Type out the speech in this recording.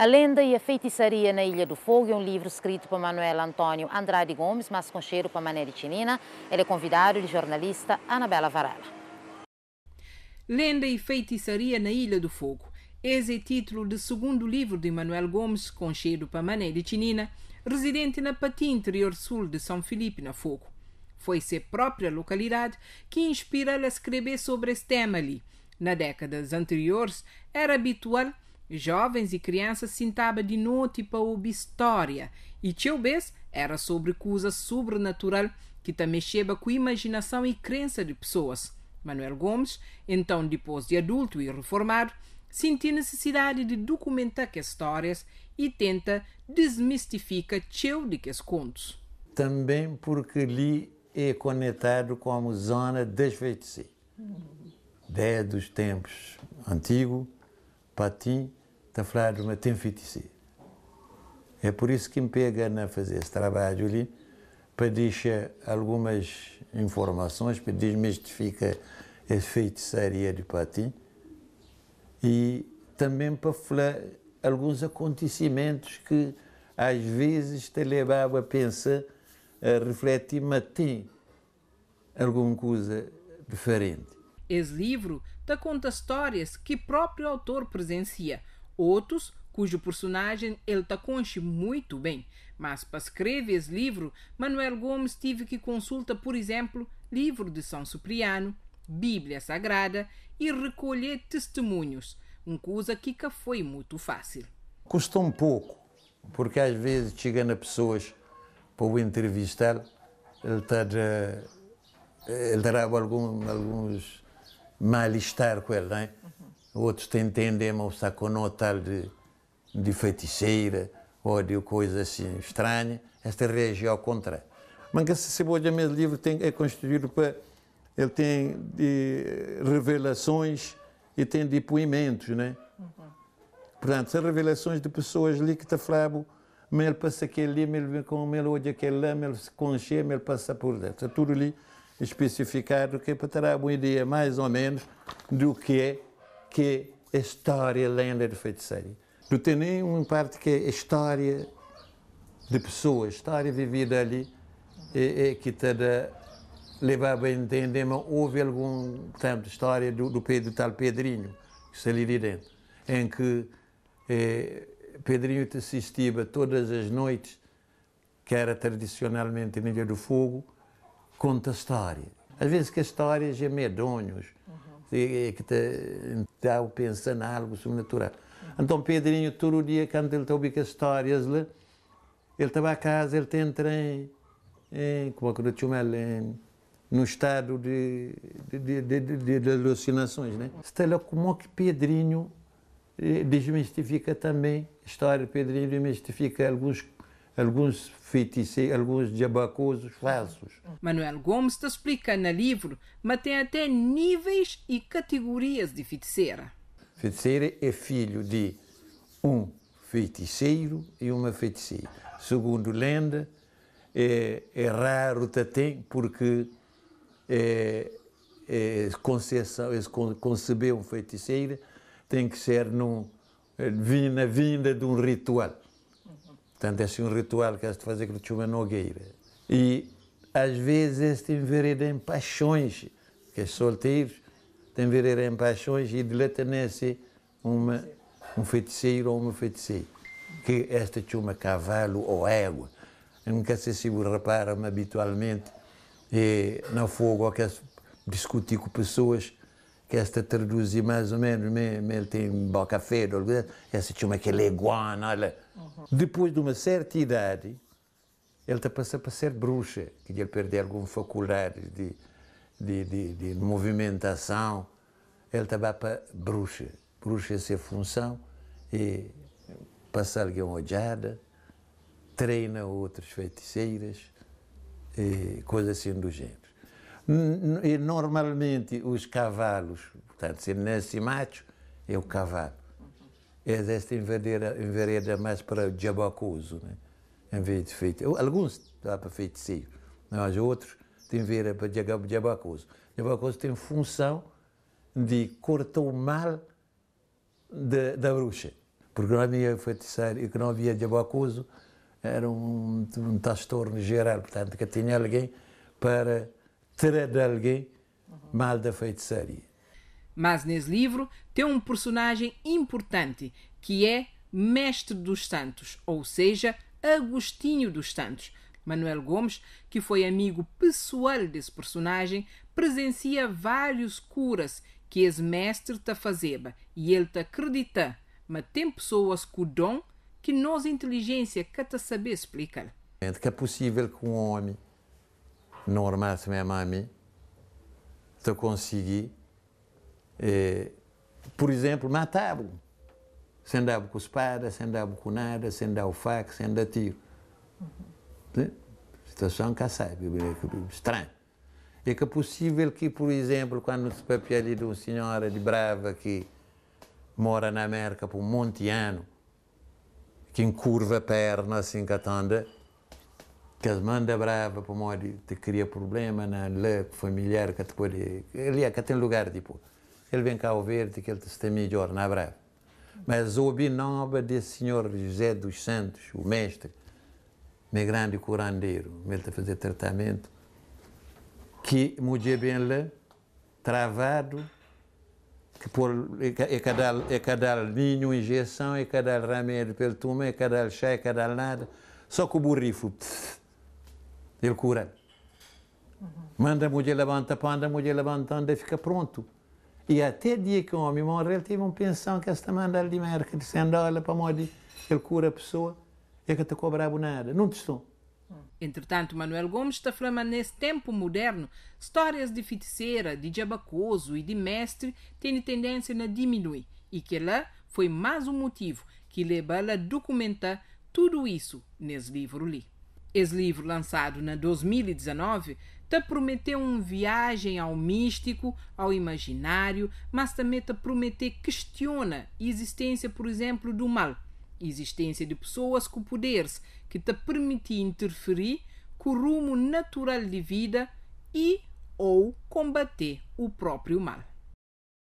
A Lenda e a Feitiçaria na Ilha do Fogo é um livro escrito por Manuel Antônio Andrade Gomes, mas concheiro para Mané de Chinina. Ele é convidado de jornalista Anabela Varela. Lenda e Feitiçaria na Ilha do Fogo. Esse é título do segundo livro de Manuel Gomes, concheiro para Mané de Chinina, residente na Patim Interior Sul de São Felipe na Fogo. Foi sua própria localidade que inspira a escrever sobre esse tema ali. Na décadas anteriores, era habitual Jovens e crianças sentava de noite tipo, para ouvir história, e teu vez era sobre coisa sobrenatural que também mexeba com a imaginação e crença de pessoas. Manuel Gomes, então depois de adulto e reformado, sentiu necessidade de documentar que histórias e tenta desmistificar teu de que contos. Também porque li é conectado com a zona das Ideia Desde os tempos antigos, Patim a então, falar ah, de uma tenfitice. É por isso que me pega na fazer esse trabalho ali, para deixar algumas informações, para desmistificar essa feitiçaria de patim, e também para falar alguns acontecimentos que às vezes te levavam a pensar, a refletir, mas tem alguma coisa diferente. Esse livro te conta histórias que próprio autor presencia, Outros, cujo personagem ele tá conche muito bem, mas para escrever esse livro, Manuel Gomes teve que consulta, por exemplo, livro de São Supriano, Bíblia Sagrada e recolher testemunhos, uma coisa que foi muito fácil. Custa um pouco, porque às vezes chegando a pessoas para o entrevistar, ele terá, ele terá algum, alguns mal-estar com ele, não é? Uhum outros tendem a estar com nota de, de feiticeira ou de coisa assim estranha. Esta região ao contrário. Mas esse cebolha mesmo livro tem, é construído para. Ele tem de revelações e tem depoimentos, né? Uhum. Portanto, são revelações de pessoas ali que está falam, mas ele passa aquele ali, ele com ele olha aquele lá, ele se conche, ele passa por dentro. Está é tudo ali especificado, que é para ter uma ideia mais ou menos do que é que é a história lenda do feiticeiro. não tem uma parte que é a história de pessoas, a história vivida ali, é, é que te dá, a entender, mas houve algum tempo de história do, do, Pedro, tal Pedrinho, que está é ali de dentro, em que é, Pedrinho te assistia todas as noites, que era tradicionalmente na Ilha do Fogo, conta história. Às vezes que histórias é medonhos, uhum que está a pensar em algo sobrenatural. Então Pedrinho, todo dia, quando ele está ouvindo histórias, ele estava a casa, ele entra em, em como é que eu em, no estado de, de, de, de, de alucinações. Né? Está como é que Pedrinho eh, desmistifica também a história de Pedrinho, desmistifica alguns alguns feiticeiros, alguns diabacosos falsos. Manuel Gomes te explica no livro, mas tem até níveis e categorias de feiticeira. Feiticeira é filho de um feiticeiro e uma feiticeira. Segundo lenda, é, é raro Tatém porque é, é, é conceber um feiticeiro tem que ser num, é, na vinda de um ritual. Portanto, é assim um ritual que has de fazer que o chuma Nogueira. E às vezes tem vereda em paixões, que é solteiro tem vereda em paixões e de lá nasce uma, um feiticeiro ou uma feiticeira, que esta chama cavalo ou égua. Nunca se se reparam habitualmente e, eh, no fogo que discutir com pessoas Questa traduzi mais ou menos, me, me tem boca e essa tinha uma que leguana. Uhum. Depois de uma certa idade, ele está passa para ser bruxa, que ele perdeu alguma faculdade de, de, de, de movimentação. Ele tá vai para bruxa. Bruxa é ser função e passar alguém olhada, treina outras feiticeiras e coisas assim do gênero. E normalmente os cavalos, portanto, se nasce macho, é o cavalo. É desta envereda, envereda mais para o jabacuso, né? em vez de feito. Alguns dá para feiticeiro, mas outros têm vereda para jabacuso. Jabacuso tem função de cortar o mal da, da bruxa. Porque não havia feiticeiro e que não havia jabacuso, era um, um transtorno geral, portanto, que tinha alguém para terá de alguém mal da feitiçaria. Mas nesse livro tem um personagem importante que é Mestre dos Santos, ou seja, Agostinho dos Santos. Manuel Gomes, que foi amigo pessoal desse personagem, presencia vários curas que esse mestre te fazeba e ele te acredita, mas tem pessoas com dom que nós inteligência que saber explicar. É é possível que um homem normal também minha mãe te conseguir, eh, por exemplo, matar -o. Sem dar com espada, sem dar com nada, sem dar o faca, sem dar tiro. Uhum. Situação que sabe, é é estranho. É que é possível que, por exemplo, quando se ali de uma senhora de Brava que mora na América por um monte de ano, que encurva a perna assim que atende, que as manda é brava, pomori, te cria problema na lã familiar, que te pode... ele é que tem lugar, tipo, ele vem cá ao verde que ele se tem melhor na é brava. Mas o nova desse senhor José dos Santos, o mestre, meu grande curandeiro, ele está a fazer tratamento, que mudia bem lá, travado, que por, e cada, e cada ninho, injeção, e cada remédio pelo tumor, e cada chá, e cada nada, só com o borrifo. Pss, ele cura. Manda a mulher levanta, panda, a mulher levanta, anda e fica pronto. E até dia que o homem morre, ele teve uma pensão que esta manda de merca dizendo olha dólares para onde Ele cura a pessoa é que te cobrava nada. Não te estou. Entretanto, Manuel Gomes está falando nesse tempo moderno, histórias de feiticeira, de jabacoso e de mestre têm tendência a diminuir. E que lá foi mais um motivo que leva a documentar tudo isso nesse livro ali. Esse livro, lançado na 2019, te prometeu uma viagem ao místico, ao imaginário, mas também te promete questiona a existência, por exemplo, do mal, a existência de pessoas com poderes que te permitem interferir com o rumo natural de vida e ou combater o próprio mal.